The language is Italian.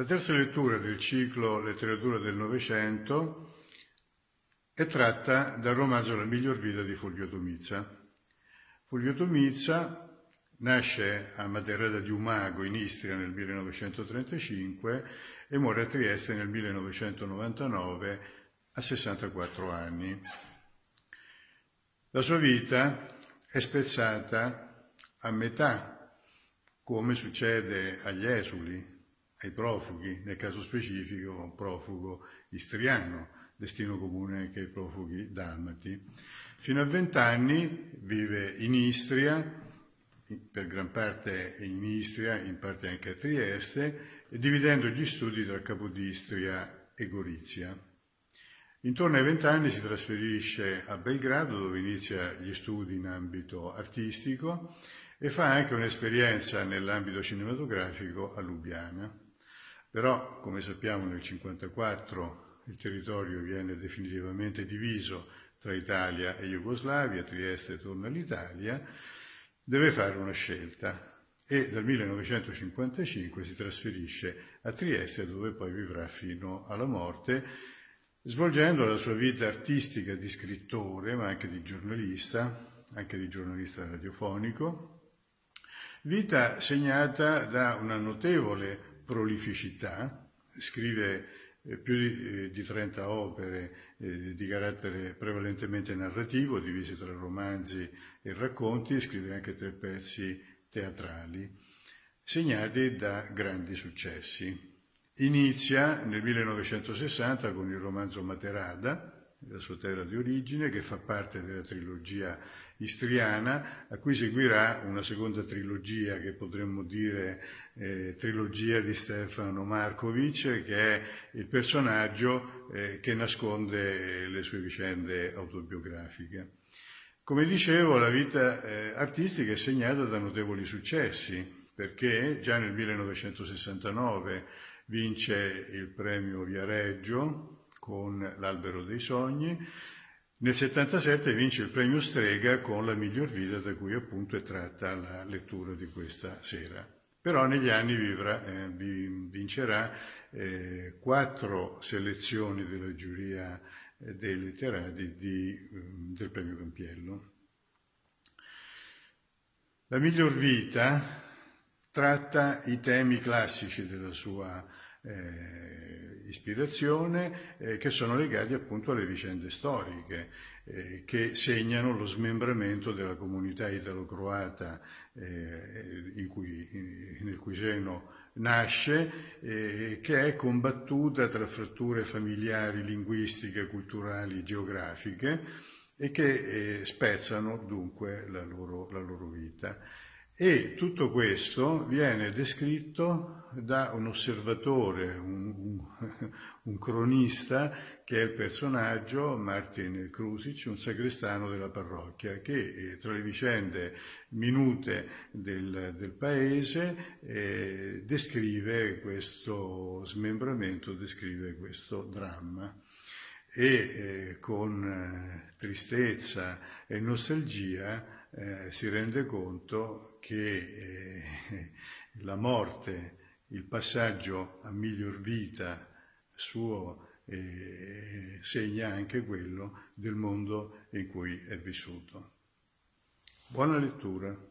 La terza lettura del ciclo Letteratura del Novecento è tratta dal romanzo La miglior vita di Fulvio Tomizza. Fulvio Tomizza nasce a Materrada di Umago in Istria nel 1935 e muore a Trieste nel 1999 a 64 anni. La sua vita è spezzata a metà, come succede agli esuli ai profughi, nel caso specifico un profugo istriano, destino comune che i profughi dalmati. Fino a vent'anni vive in Istria, per gran parte in Istria, in parte anche a Trieste, dividendo gli studi tra Capodistria e Gorizia. Intorno ai vent'anni si trasferisce a Belgrado dove inizia gli studi in ambito artistico e fa anche un'esperienza nell'ambito cinematografico a Lubiana. Però, come sappiamo, nel 1954 il territorio viene definitivamente diviso tra Italia e Jugoslavia, Trieste torna all'Italia, deve fare una scelta e dal 1955 si trasferisce a Trieste dove poi vivrà fino alla morte, svolgendo la sua vita artistica di scrittore, ma anche di giornalista, anche di giornalista radiofonico, vita segnata da una notevole prolificità, scrive eh, più di, eh, di 30 opere eh, di carattere prevalentemente narrativo, divise tra romanzi e racconti, scrive anche tre pezzi teatrali, segnati da grandi successi. Inizia nel 1960 con il romanzo Materada, la sua terra di origine, che fa parte della trilogia istriana, a cui seguirà una seconda trilogia che potremmo dire eh, trilogia di Stefano Markovic, che è il personaggio eh, che nasconde le sue vicende autobiografiche. Come dicevo, la vita eh, artistica è segnata da notevoli successi, perché già nel 1969 vince il premio Viareggio con L'albero dei sogni. Nel 77 vince il premio Strega con La miglior vita da cui appunto è tratta la lettura di questa sera. Però negli anni vivrà, eh, vincerà eh, quattro selezioni della giuria eh, dei letterati di, eh, del premio Campiello. La miglior vita tratta i temi classici della sua eh, ispirazione eh, che sono legati appunto alle vicende storiche eh, che segnano lo smembramento della comunità italo-croata eh, cui, nel cui seno nasce, eh, che è combattuta tra fratture familiari, linguistiche, culturali, geografiche e che eh, spezzano dunque la loro, la loro vita. E tutto questo viene descritto da un osservatore, un, un, un, cronista, che è il personaggio Martin Krusic, un sagrestano della parrocchia, che eh, tra le vicende minute del, del paese eh, descrive questo smembramento, descrive questo dramma e eh, con eh, tristezza e nostalgia eh, si rende conto che eh, la morte, il passaggio a miglior vita suo eh, segna anche quello del mondo in cui è vissuto. Buona lettura.